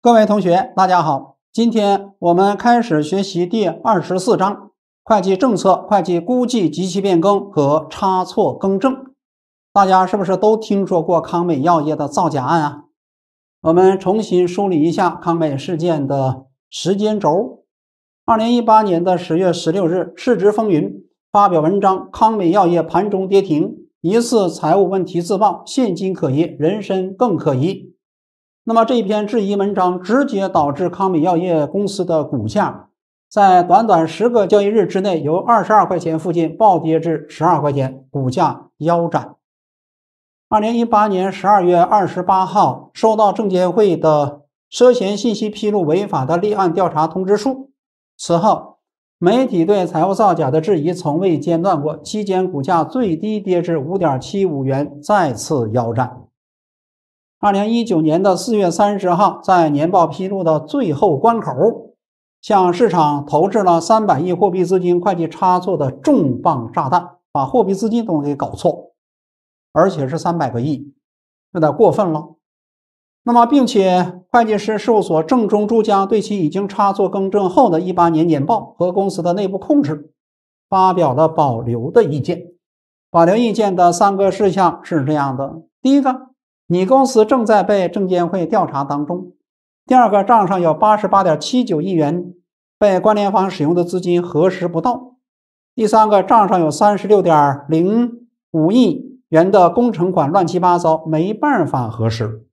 各位同学，大家好！今天我们开始学习第二十四章《会计政策、会计估计及其变更和差错更正》。大家是不是都听说过康美药业的造假案啊？我们重新梳理一下康美事件的时间轴：二零一八年的十月十六日，《市值风云》发表文章，康美药业盘中跌停，疑似财务问题自曝，现金可疑，人身更可疑。那么这一篇质疑文章直接导致康美药业公司的股价在短短十个交易日之内由二十二块钱附近暴跌至十二块钱，股价腰斩。二零一八年十二月二十八号收到证监会的涉嫌信息披露违法的立案调查通知书，此后媒体对财务造假的质疑从未间断过，期间股价最低跌至五点七五元，再次腰斩。二零一九年的四月三十号，在年报披露的最后关口，向市场投掷了三百亿货币资金会计差错的重磅炸弹，把货币资金都给搞错，而且是三百个亿，有点过分了。那么，并且会计师事务所正中珠江对其已经差错更正后的一八年年报和公司的内部控制，发表了保留的意见。保留意见的三个事项是这样的：第一个。你公司正在被证监会调查当中。第二个账上有八十八点七九亿元被关联方使用的资金核实不到。第三个账上有三十六点零五亿元的工程款乱七八糟，没办法核实。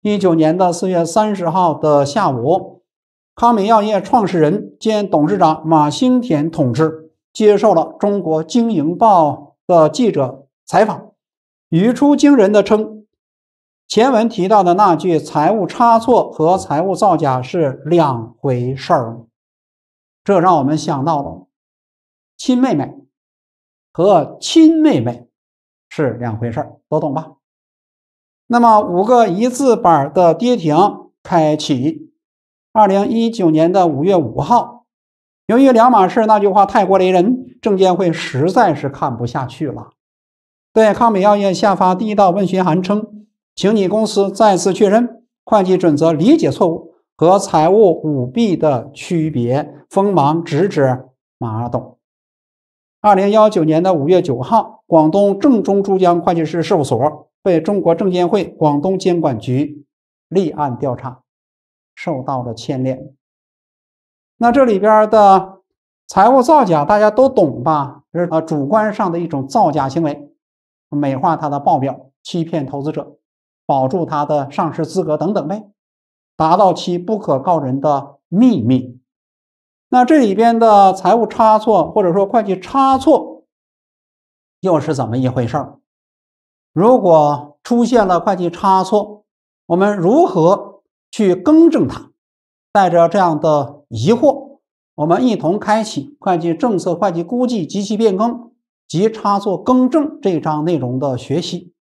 一九年的四月三十号的下午，康美药业创始人兼董事长马兴田同志接受了《中国经营报》的记者采访，语出惊人的称。前文提到的那句“财务差错和财务造假是两回事儿”，这让我们想到了“亲妹妹”和“亲妹妹”是两回事儿，都懂吧？那么五个一字板的跌停开启，二零一九年的五月五号，由于两码事，那句话太过雷人，证监会实在是看不下去了，对康美药业下发第一道问询函称。请你公司再次确认会计准则理解错误和财务舞弊的区别。锋芒直指马董。二零幺九年的五月九号，广东正中珠江会计师事务所被中国证监会广东监管局立案调查，受到了牵连。那这里边的财务造假，大家都懂吧？是啊，主观上的一种造假行为，美化它的报表，欺骗投资者。保住他的上市资格等等呗，达到其不可告人的秘密。那这里边的财务差错或者说会计差错又是怎么一回事儿？如果出现了会计差错，我们如何去更正它？带着这样的疑惑，我们一同开启会计政策、会计估计及其变更及差错更正这一章内容的学习。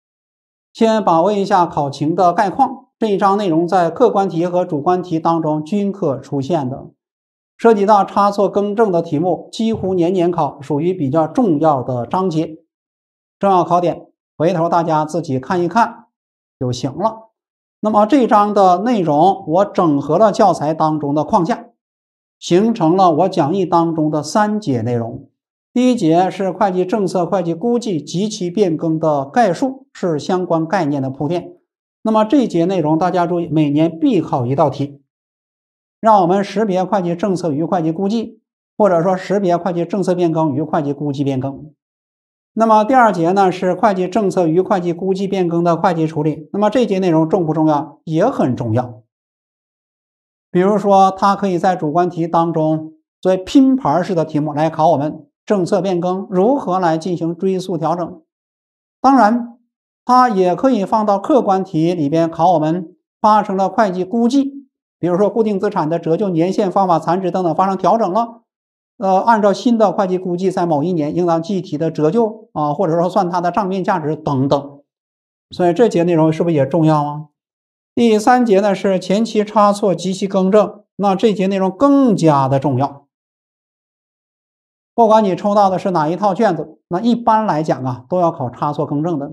先把握一下考情的概况，这一章内容在客观题和主观题当中均可出现的，涉及到差错更正的题目几乎年年考，属于比较重要的章节。重要考点，回头大家自己看一看就行了。那么这一章的内容，我整合了教材当中的框架，形成了我讲义当中的三节内容。第一节是会计政策、会计估计及其变更的概述，是相关概念的铺垫。那么这一节内容大家注意，每年必考一道题，让我们识别会计政策与会计估计，或者说识别会计政策变更与会计估计变更。那么第二节呢是会计政策与会计估计变更的会计处理。那么这节内容重不重要？也很重要。比如说，它可以在主观题当中作为拼盘式的题目来考我们。政策变更如何来进行追溯调整？当然，它也可以放到客观题里边考我们发生了会计估计，比如说固定资产的折旧年限方法、残值等等发生调整了，呃，按照新的会计估计，在某一年应当计提的折旧啊，或者说算它的账面价值等等。所以这节内容是不是也重要啊？第三节呢是前期差错及其更正，那这节内容更加的重要。不管你抽到的是哪一套卷子，那一般来讲啊，都要考差错更正的。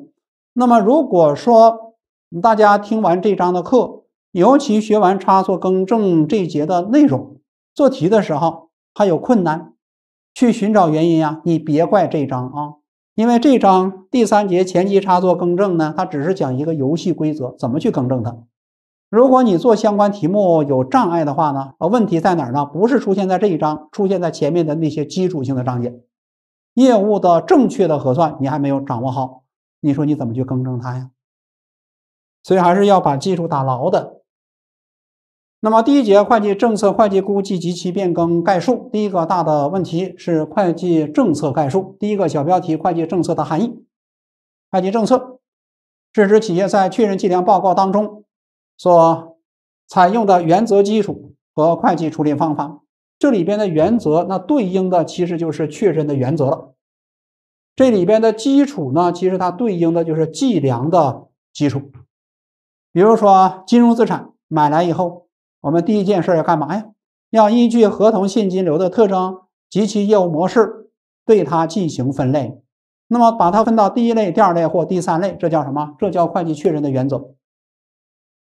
那么，如果说大家听完这章的课，尤其学完差错更正这一节的内容，做题的时候还有困难，去寻找原因啊，你别怪这张章啊，因为这章第三节前期差错更正呢，它只是讲一个游戏规则，怎么去更正它。如果你做相关题目有障碍的话呢？呃，问题在哪儿呢？不是出现在这一章，出现在前面的那些基础性的章节。业务的正确的核算你还没有掌握好，你说你怎么去更正它呀？所以还是要把基础打牢的。那么第一节会计政策、会计估计及其变更概述，第一个大的问题是会计政策概述。第一个小标题会计政策的含义。会计政策是指企业在确认、计量、报告当中。所采用的原则基础和会计处理方法，这里边的原则，那对应的其实就是确认的原则了。这里边的基础呢，其实它对应的就是计量的基础。比如说，金融资产买来以后，我们第一件事要干嘛呀？要依据合同现金流的特征及其业务模式，对它进行分类。那么，把它分到第一类、第二类或第三类，这叫什么？这叫会计确认的原则。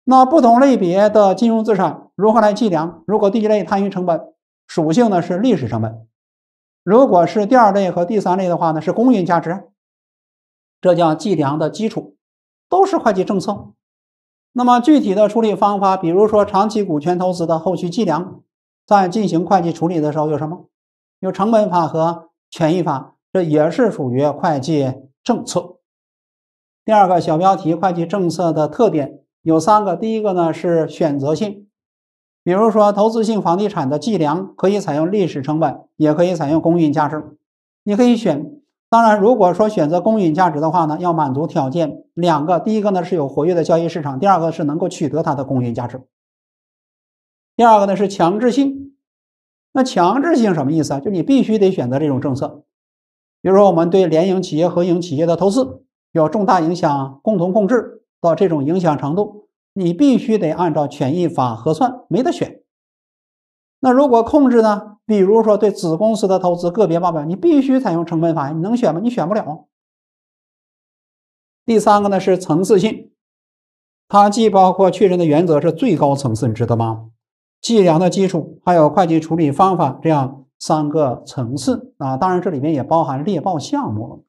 那不同类别的金融资产如何来计量？如果第一类摊余成本属性呢是历史成本；如果是第二类和第三类的话呢是公允价值。这叫计量的基础，都是会计政策。那么具体的处理方法，比如说长期股权投资的后续计量，在进行会计处理的时候有什么？有成本法和权益法，这也是属于会计政策。第二个小标题：会计政策的特点。有三个，第一个呢是选择性，比如说投资性房地产的计量可以采用历史成本，也可以采用公允价值，你可以选。当然，如果说选择公允价值的话呢，要满足条件两个，第一个呢是有活跃的交易市场，第二个是能够取得它的公允价值。第二个呢是强制性，那强制性什么意思啊？就你必须得选择这种政策，比如说我们对联营企业、合营企业的投资有重大影响，共同控制。到这种影响程度，你必须得按照权益法核算，没得选。那如果控制呢？比如说对子公司的投资，个别报表你必须采用成本法，你能选吗？你选不了。第三个呢是层次性，它既包括确认的原则是最高层次，你知道吗？计量的基础还有会计处理方法这样三个层次啊，当然这里面也包含猎豹项目了。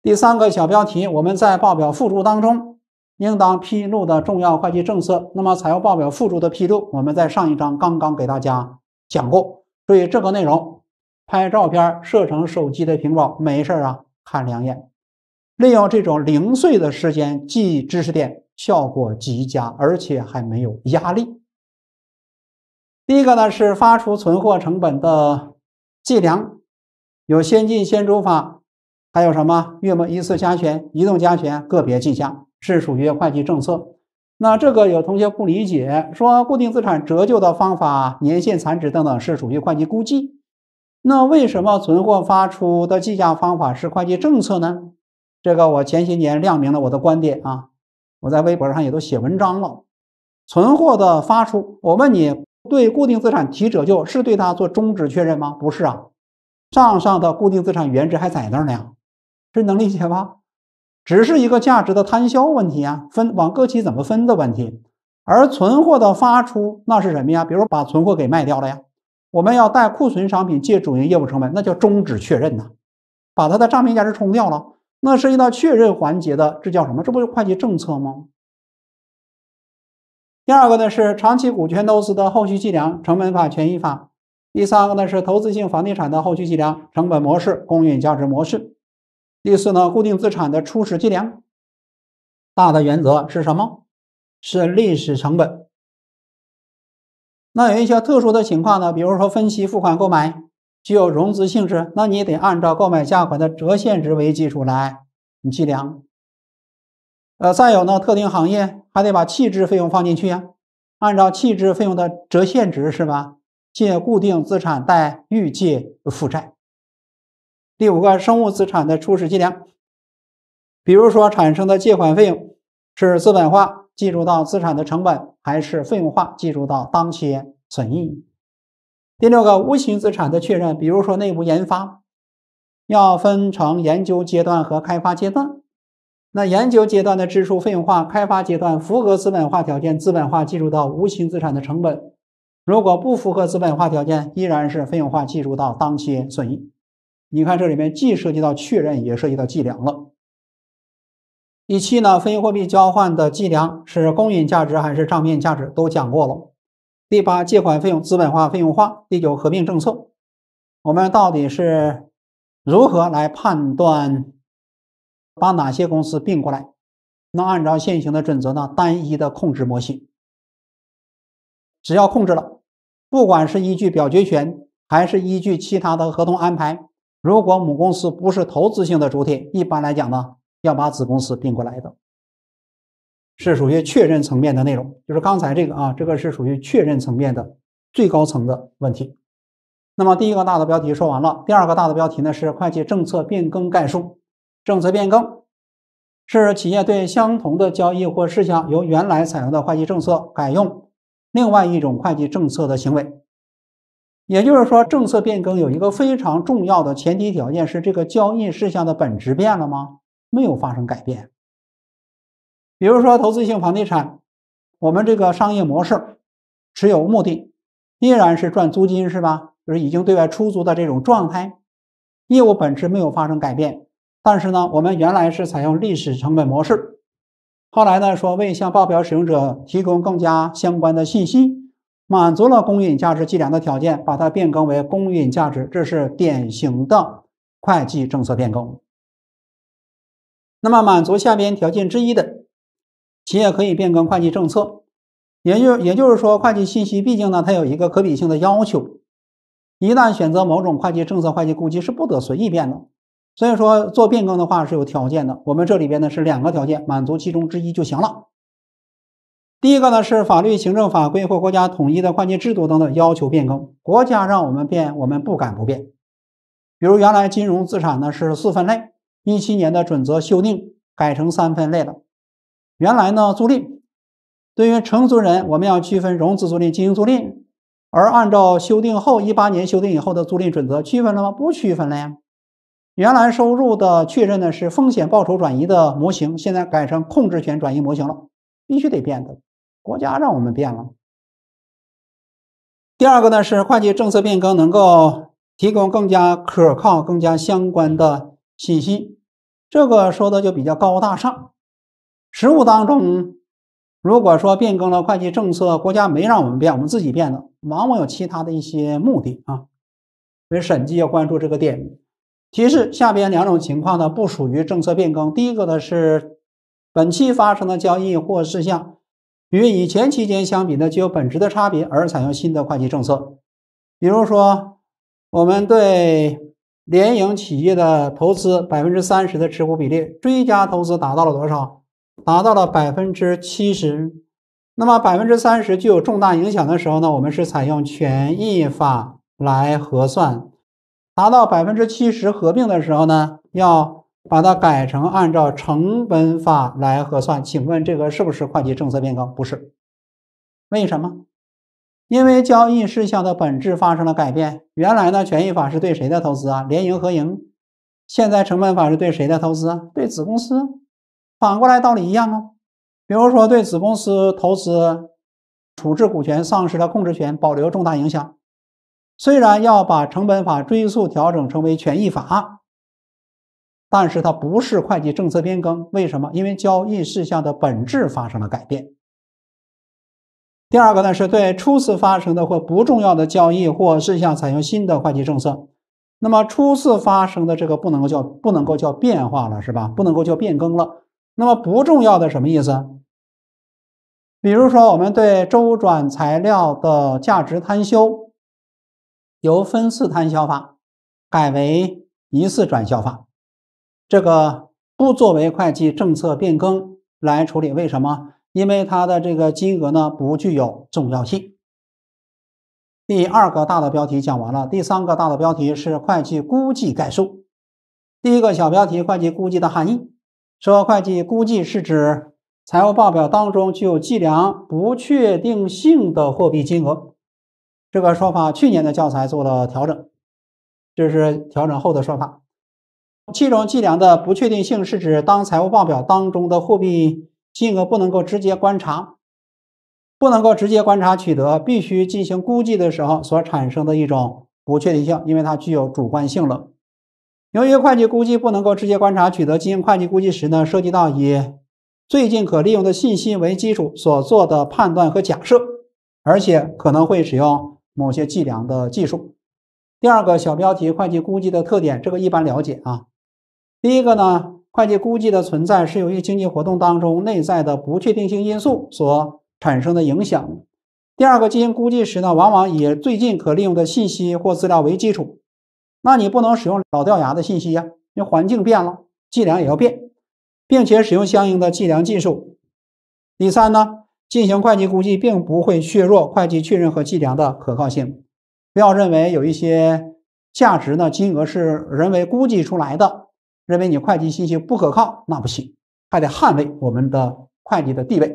第三个小标题，我们在报表附注当中应当披露的重要会计政策。那么，财务报表附注的披露，我们在上一章刚刚给大家讲过。注意这个内容拍照片设成手机的屏保没事儿啊，看两眼。利用这种零碎的时间记知识点，效果极佳，而且还没有压力。第一个呢是发出存货成本的计量，有先进先出法。还有什么月末一次加权、移动加权、个别计价是属于会计政策。那这个有同学不理解，说固定资产折旧的方法、年限、残值等等是属于会计估计。那为什么存货发出的计价方法是会计政策呢？这个我前些年亮明了我的观点啊，我在微博上也都写文章了。存货的发出，我问你，对固定资产提折旧是对它做终止确认吗？不是啊，账上的固定资产原值还在那儿呢。这能理解吧？只是一个价值的摊销问题啊，分往各期怎么分的问题。而存货的发出那是什么呀？比如把存货给卖掉了呀，我们要带库存商品，借主营业务成本，那叫终止确认呐，把它的账面价值冲掉了。那涉及到确认环节的，这叫什么？这不会计政策吗？第二个呢是长期股权投资的后续计量，成本法、权益法。第三个呢是投资性房地产的后续计量，成本模式、公允价值模式。第四呢，固定资产的初始计量，大的原则是什么？是历史成本。那有一些特殊的情况呢，比如说分期付款购买，具有融资性质，那你得按照购买价款的折现值为基础来你计量。呃，再有呢，特定行业还得把弃置费用放进去呀，按照弃置费用的折现值是吧？借固定资产，贷预借负债。第五个生物资产的初始计量，比如说产生的借款费用是资本化计入到资产的成本，还是费用化计入到当期损益？第六个无形资产的确认，比如说内部研发，要分成研究阶段和开发阶段。那研究阶段的支出费用化，开发阶段符合资本化条件，资本化计入到无形资产的成本；如果不符合资本化条件，依然是费用化计入到当期损益。你看，这里面既涉及到确认，也涉及到计量了。第七呢，非货币交换的计量是公允价值还是账面价值都讲过了。第八，借款费用资本化费用化。第九，合并政策，我们到底是如何来判断把哪些公司并过来？那按照现行的准则呢，单一的控制模型，只要控制了，不管是依据表决权还是依据其他的合同安排。如果母公司不是投资性的主体，一般来讲呢，要把子公司并过来的，是属于确认层面的内容，就是刚才这个啊，这个是属于确认层面的最高层的问题。那么第一个大的标题说完了，第二个大的标题呢是会计政策变更概述。政策变更是企业对相同的交易或事项由原来采用的会计政策改用另外一种会计政策的行为。也就是说，政策变更有一个非常重要的前提条件是，这个交易事项的本质变了吗？没有发生改变。比如说，投资性房地产，我们这个商业模式、持有目的依然是赚租金，是吧？就是已经对外出租的这种状态，业务本质没有发生改变。但是呢，我们原来是采用历史成本模式，后来呢，说为向报表使用者提供更加相关的信息。满足了公允价值计量的条件，把它变更为公允价值，这是典型的会计政策变更。那么，满足下边条件之一的企业可以变更会计政策，也就也就是说，会计信息毕竟呢，它有一个可比性的要求。一旦选择某种会计政策，会计估计是不得随意变的，所以说，做变更的话是有条件的。我们这里边呢是两个条件，满足其中之一就行了。第一个呢是法律、行政法规或国家统一的会计制度等等要求变更，国家让我们变，我们不敢不变。比如原来金融资产呢是四分类，一七年的准则修订改成三分类了。原来呢租赁，对于承租人我们要区分融资租赁、经营租赁，而按照修订后一八年修订以后的租赁准则区分了吗？不区分了呀。原来收入的确认呢是风险报酬转移的模型，现在改成控制权转移模型了，必须得变的。国家让我们变了。第二个呢是会计政策变更能够提供更加可靠、更加相关的信息，这个说的就比较高大上。实务当中，如果说变更了会计政策，国家没让我们变，我们自己变的，往往有其他的一些目的啊。所以审计要关注这个点。提示下边两种情况呢不属于政策变更：第一个呢是本期发生的交易或事项。与以前期间相比呢，具有本质的差别，而采用新的会计政策。比如说，我们对联营企业的投资，百分之三十的持股比例，追加投资达到了多少？达到了百分之七十。那么百分之三十具有重大影响的时候呢，我们是采用权益法来核算；达到百分之七十合并的时候呢，要。把它改成按照成本法来核算，请问这个是不是会计政策变更？不是，为什么？因为交易事项的本质发生了改变。原来呢，权益法是对谁的投资啊？联营合营。现在成本法是对谁的投资？对子公司。反过来道理一样啊。比如说对子公司投资，处置股权丧失了控制权，保留重大影响，虽然要把成本法追溯调整成为权益法。但是它不是会计政策变更，为什么？因为交易事项的本质发生了改变。第二个呢，是对初次发生的或不重要的交易或事项采用新的会计政策。那么初次发生的这个不能够叫不能够叫变化了，是吧？不能够叫变更了。那么不重要的什么意思？比如说我们对周转材料的价值摊销，由分次摊销法改为一次转销法。这个不作为会计政策变更来处理，为什么？因为它的这个金额呢不具有重要性。第二个大的标题讲完了，第三个大的标题是会计估计概述。第一个小标题，会计估计的含义，说会计估计是指财务报表当中具有计量不确定性的货币金额。这个说法去年的教材做了调整，这是调整后的说法。七种计量的不确定性是指，当财务报表当中的货币金额不能够直接观察，不能够直接观察取得，必须进行估计的时候，所产生的一种不确定性，因为它具有主观性了。由于会计估计不能够直接观察取得，进行会计估计时呢，涉及到以最近可利用的信息为基础所做的判断和假设，而且可能会使用某些计量的技术。第二个小标题：会计估计的特点，这个一般了解啊。第一个呢，会计估计的存在是由于经济活动当中内在的不确定性因素所产生的影响。第二个，进行估计时呢，往往以最近可利用的信息或资料为基础。那你不能使用老掉牙的信息呀，因为环境变了，计量也要变，并且使用相应的计量技术。第三呢，进行会计估计并不会削弱会计确认和计量的可靠性。不要认为有一些价值呢金额是人为估计出来的。认为你会计信息不可靠，那不行，还得捍卫我们的会计的地位。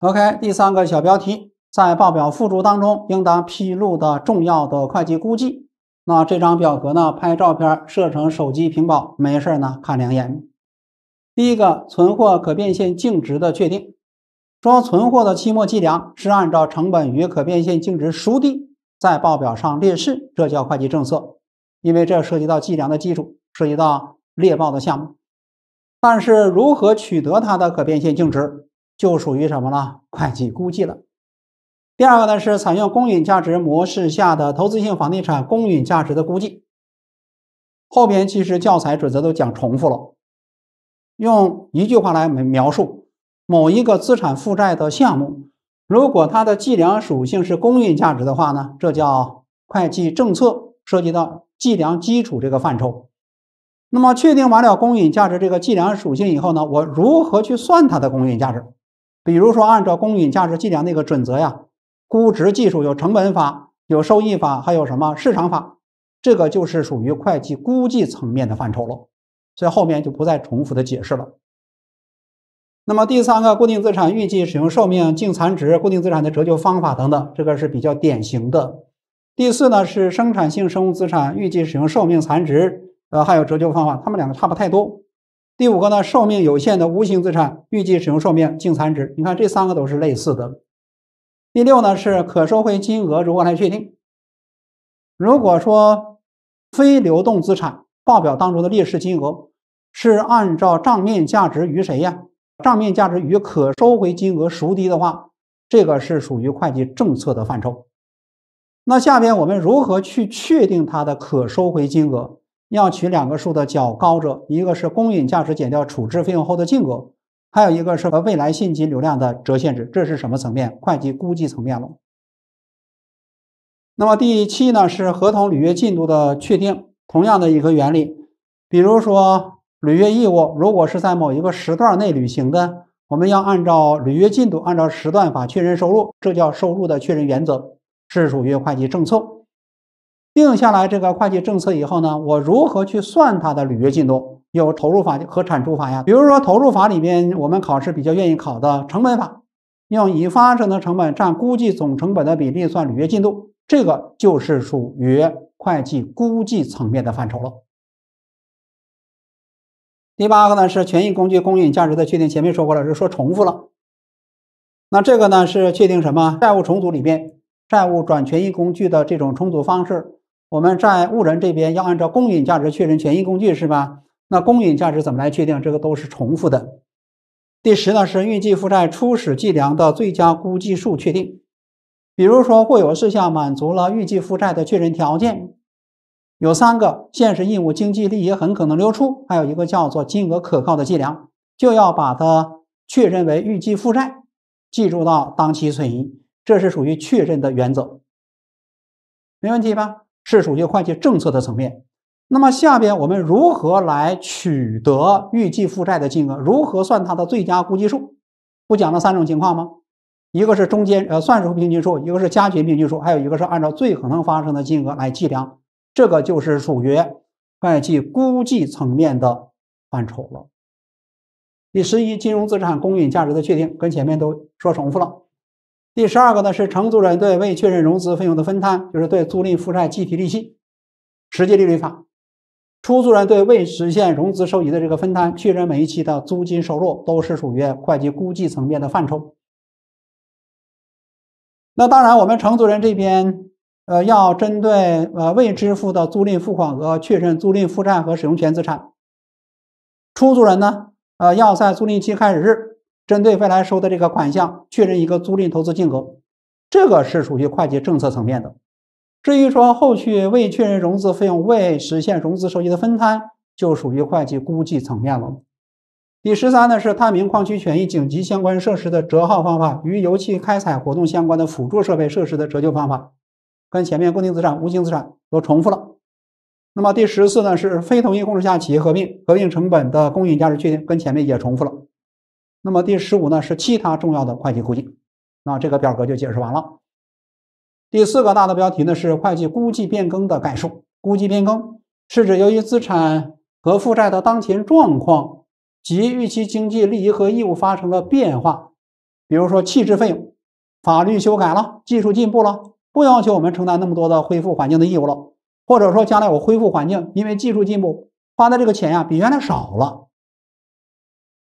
OK，第三个小标题，在报表附注当中应当披露的重要的会计估计。那这张表格呢？拍照片设成手机屏保没事呢，看两眼。第一个，存货可变现净值的确定，说存货的期末计量是按照成本与可变现净值孰低，在报表上列示，这叫会计政策。因为这涉及到计量的基础，涉及到猎报的项目，但是如何取得它的可变现净值，就属于什么了？会计估计了。第二个呢，是采用公允价值模式下的投资性房地产公允价值的估计。后边其实教材准则都讲重复了，用一句话来描述某一个资产负债的项目，如果它的计量属性是公允价值的话呢，这叫会计政策。涉及到计量基础这个范畴，那么确定完了公允价值这个计量属性以后呢，我如何去算它的公允价值？比如说按照公允价值计量那个准则呀，估值技术有成本法、有收益法，还有什么市场法，这个就是属于会计估计层面的范畴了，所以后面就不再重复的解释了。那么第三个，固定资产预计使用寿命、净残值、固定资产的折旧方法等等，这个是比较典型的。第四呢是生产性生物资产预计使用寿命残值，呃，还有折旧方法，它们两个差不太多。第五个呢，寿命有限的无形资产预计使用寿命净残值，你看这三个都是类似的。第六呢是可收回金额如何来确定？如果说非流动资产报表当中的列示金额是按照账面价值与谁呀？账面价值与可收回金额孰低的话，这个是属于会计政策的范畴。那下边我们如何去确定它的可收回金额？要取两个数的较高者，一个是公允价值减掉处置费用后的净额，还有一个是和未来现金流量的折现值。这是什么层面？会计估计层面了。那么第七呢，是合同履约进度的确定，同样的一个原理。比如说履约义务如果是在某一个时段内履行的，我们要按照履约进度，按照时段法确认收入，这叫收入的确认原则。是属于会计政策定下来。这个会计政策以后呢，我如何去算它的履约进度？有投入法和产出法呀。比如说投入法里面，我们考试比较愿意考的成本法，用已发生的成本占估计总成本的比例算履约进度，这个就是属于会计估计层面的范畴了。第八个呢是权益工具公允价值的确定。前面说过了，是说重复了。那这个呢是确定什么？债务重组里面。债务转权益工具的这种重组方式，我们在债务人这边要按照公允价值确认权益工具，是吧？那公允价值怎么来确定？这个都是重复的。第十呢是预计负债初始计量的最佳估计数确定，比如说或有事项满足了预计负债的确认条件，有三个现实义务经济利益很可能流出，还有一个叫做金额可靠的计量，就要把它确认为预计负债，计入到当期损益。这是属于确认的原则，没问题吧？是属于会计政策的层面。那么下边我们如何来取得预计负债的金额？如何算它的最佳估计数？不讲了三种情况吗？一个是中间呃算术平均数，一个是加权平均数，还有一个是按照最可能发生的金额来计量。这个就是属于会计估计层面的范畴了。第十一，金融资产公允价值的确定，跟前面都说重复了。第十二个呢是承租人对未确认融资费用的分摊，就是对租赁负债计提利息，实际利率法。出租人对未实现融资收益的这个分摊，确认每一期的租金收入都是属于会计估计层面的范畴。那当然，我们承租人这边，呃，要针对呃未支付的租赁付款额确认租赁负债和使用权资产。出租人呢，呃，要在租赁期开始日。针对未来收的这个款项，确认一个租赁投资金额，这个是属于会计政策层面的。至于说后续未确认融资费用、未实现融资收益的分摊，就属于会计估计层面了。第十三呢是探明矿区权益、紧急相关设施的折耗方法与油气开采活动相关的辅助设备设施的折旧方法，跟前面固定资产、无形资产都重复了。那么第十四呢是非同一控制下企业合并，合并成本的公允价值确定跟前面也重复了。那么第十五呢是其他重要的会计估计，那这个表格就解释完了。第四个大的标题呢是会计估计变更的概述。估计变更是指由于资产和负债的当前状况及预期经济利益和义务发生了变化，比如说弃置费用、法律修改了、技术进步了，不要求我们承担那么多的恢复环境的义务了，或者说将来我恢复环境，因为技术进步花的这个钱呀比原来少了。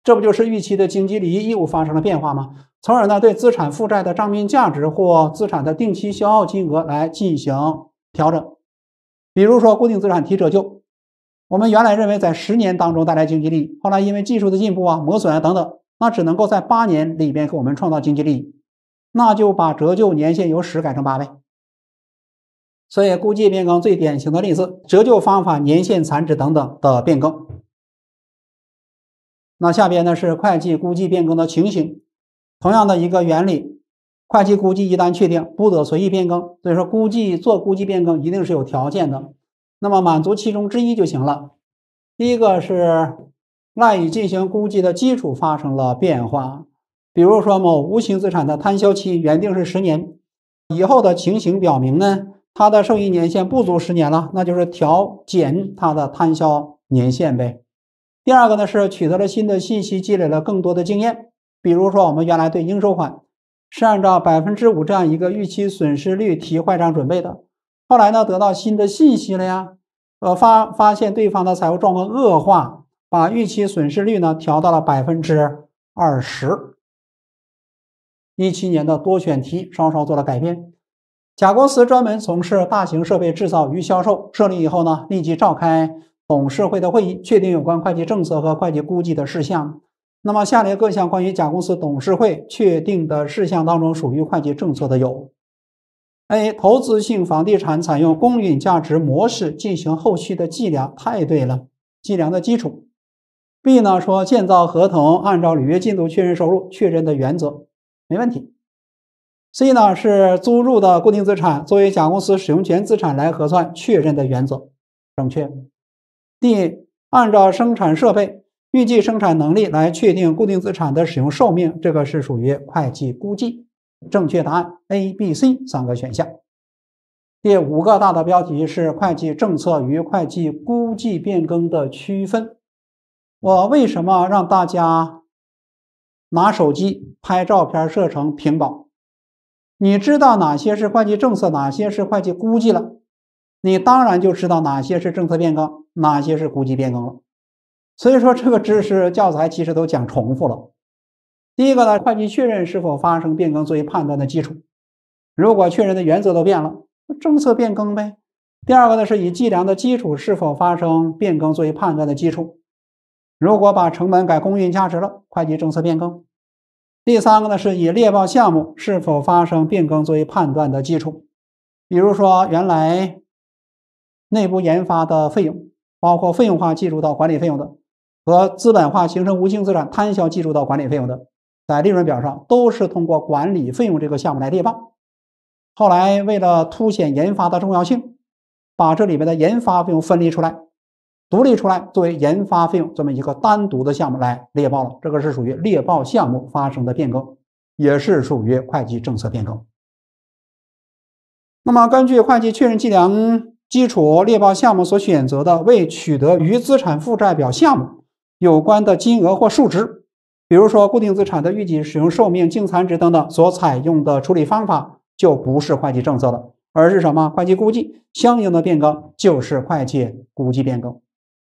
这不就是预期的经济利益义务发生了变化吗？从而呢，对资产负债的账面价值或资产的定期消耗金额来进行调整。比如说固定资产提折旧，我们原来认为在十年当中带来经济利益，后来因为技术的进步啊、磨损啊等等，那只能够在八年里边给我们创造经济利益，那就把折旧年限由十改成八呗。所以，估计变更最典型的例子，折旧方法、年限、残值等等的变更。那下边呢是会计估计变更的情形，同样的一个原理，会计估计一旦确定，不得随意变更。所以说，估计做估计变更一定是有条件的，那么满足其中之一就行了。第一个是赖以进行估计的基础发生了变化，比如说某无形资产的摊销期原定是十年，以后的情形表明呢，它的受益年限不足十年了，那就是调减它的摊销年限呗。第二个呢是取得了新的信息，积累了更多的经验。比如说，我们原来对应收款是按照百分之五这样一个预期损失率提坏账准备的，后来呢得到新的信息了呀，呃发发现对方的财务状况恶化，把预期损失率呢调到了百分之二十。一七年的多选题稍稍做了改变。甲公司专门从事大型设备制造与销售，设立以后呢，立即召开。董事会的会议确定有关会计政策和会计估计的事项。那么，下列各项关于甲公司董事会确定的事项当中，属于会计政策的有：A. 投资性房地产采用公允价值模式进行后续的计量，太对了，计量的基础。B. 呢说建造合同按照履约进度确认收入，确认的原则没问题。C. 呢是租入的固定资产作为甲公司使用权资产来核算，确认的原则正确。第，按照生产设备预计生产能力来确定固定资产的使用寿命，这个是属于会计估计。正确答案 A、B、C 三个选项。第五个大的标题是会计政策与会计估计变更的区分。我为什么让大家拿手机拍照片设成屏保？你知道哪些是会计政策，哪些是会计估计了？你当然就知道哪些是政策变更。哪些是估计变更了？所以说这个知识教材其实都讲重复了。第一个呢，会计确认是否发生变更作为判断的基础，如果确认的原则都变了，政策变更呗。第二个呢，是以计量的基础是否发生变更作为判断的基础，如果把成本改公允价值了，会计政策变更。第三个呢，是以列报项目是否发生变更作为判断的基础，比如说原来内部研发的费用。包括费用化计入到管理费用的和资本化形成无形资产摊销计入到管理费用的，在利润表上都是通过管理费用这个项目来列报。后来为了凸显研发的重要性，把这里面的研发费用分离出来，独立出来作为研发费用这么一个单独的项目来列报了。这个是属于列报项目发生的变更，也是属于会计政策变更。那么根据会计确认计量。基础列报项目所选择的未取得与资产负债表项目有关的金额或数值，比如说固定资产的预计使用寿命、净残值等等，所采用的处理方法就不是会计政策了，而是什么？会计估计相应的变更就是会计估计变更。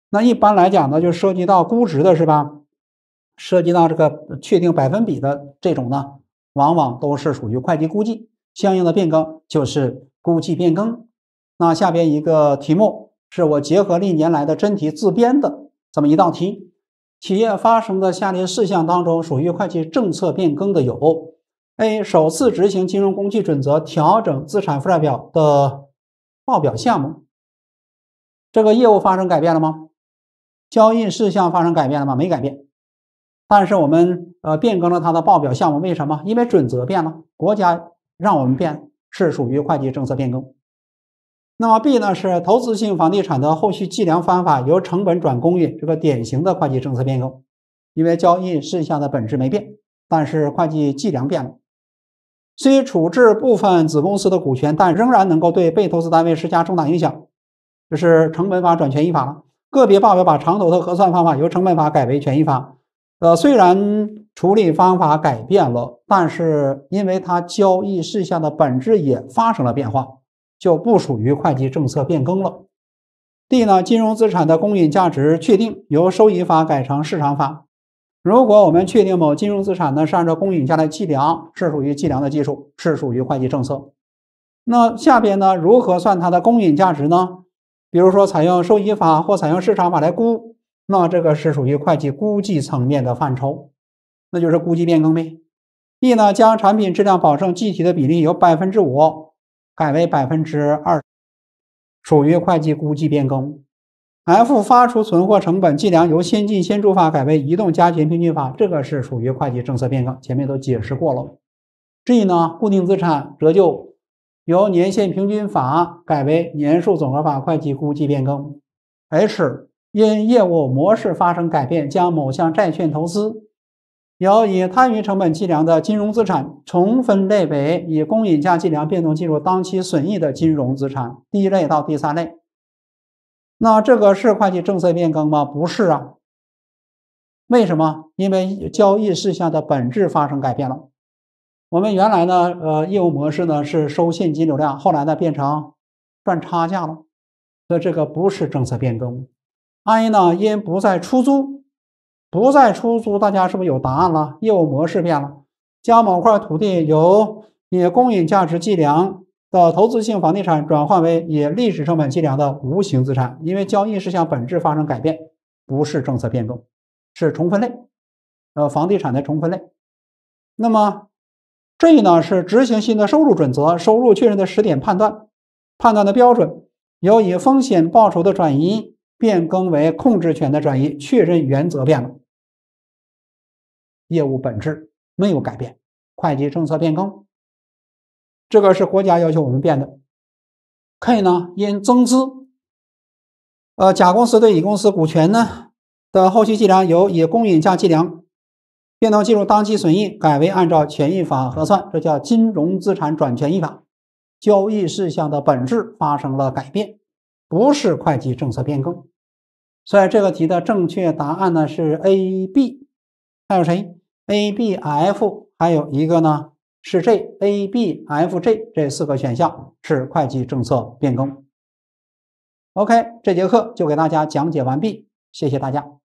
那一般来讲呢，就涉及到估值的是吧？涉及到这个确定百分比的这种呢，往往都是属于会计估计相应的变更就是估计变更。那下边一个题目是我结合历年来的真题自编的这么一道题，企业发生的下列事项当中，属于会计政策变更的有：A 首次执行金融工具准则调整资产负债表的报表项目。这个业务发生改变了吗？交易事项发生改变了吗？没改变。但是我们呃变更了它的报表项目，为什么？因为准则变了，国家让我们变，是属于会计政策变更。那么 B 呢？是投资性房地产的后续计量方法由成本转公允，这个典型的会计政策变更，因为交易事项的本质没变，但是会计计量变了。虽处置部分子公司的股权，但仍然能够对被投资单位施加重大影响，这是成本法转权益法了。个别报表把长投的核算方法由成本法改为权益法。呃，虽然处理方法改变了，但是因为它交易事项的本质也发生了变化。就不属于会计政策变更了。D 呢，金融资产的公允价值确定由收益法改成市场法。如果我们确定某金融资产呢是按照公允价来计量，是属于计量的技术，是属于会计政策。那下边呢，如何算它的公允价值呢？比如说采用收益法或采用市场法来估，那这个是属于会计估计层面的范畴，那就是估计变更呗。d 呢，将产品质量保证计提的比例由百分之五。改为百分之二，属于会计估计变更。F 发出存货成本计量由先进先出法改为移动加权平均法，这个是属于会计政策变更，前面都解释过了。G 呢，固定资产折旧由年限平均法改为年数总额法，会计估计变更。H 因业务模式发生改变，将某项债券投资。由以摊余成本计量的金融资产重分类为以公允价计量、变动计入当期损益的金融资产，第一类到第三类，那这个是会计政策变更吗？不是啊，为什么？因为交易事项的本质发生改变了。我们原来呢，呃，业务模式呢是收现金流量，后来呢变成赚差价了，那这个不是政策变更。I 呢，因不再出租。不再出租，大家是不是有答案了？业务模式变了，将某块土地由以公允价值计量的投资性房地产转换为以历史成本计量的无形资产，因为交易事项本质发生改变，不是政策变动，是重分类，呃，房地产的重分类。那么这呢是执行新的收入准则，收入确认的时点判断，判断的标准由以风险报酬的转移变更为控制权的转移，确认原则变了。业务本质没有改变，会计政策变更，这个是国家要求我们变的。K 呢，因增资，呃，甲公司对乙公司股权呢的后续计量由以公允价计量，变动计入当期损益，改为按照权益法核算，这叫金融资产转权益法。交易事项的本质发生了改变，不是会计政策变更，所以这个题的正确答案呢是 A、B。还有谁？ABF 还有一个呢？是这 a b f g 这四个选项是会计政策变更。OK，这节课就给大家讲解完毕，谢谢大家。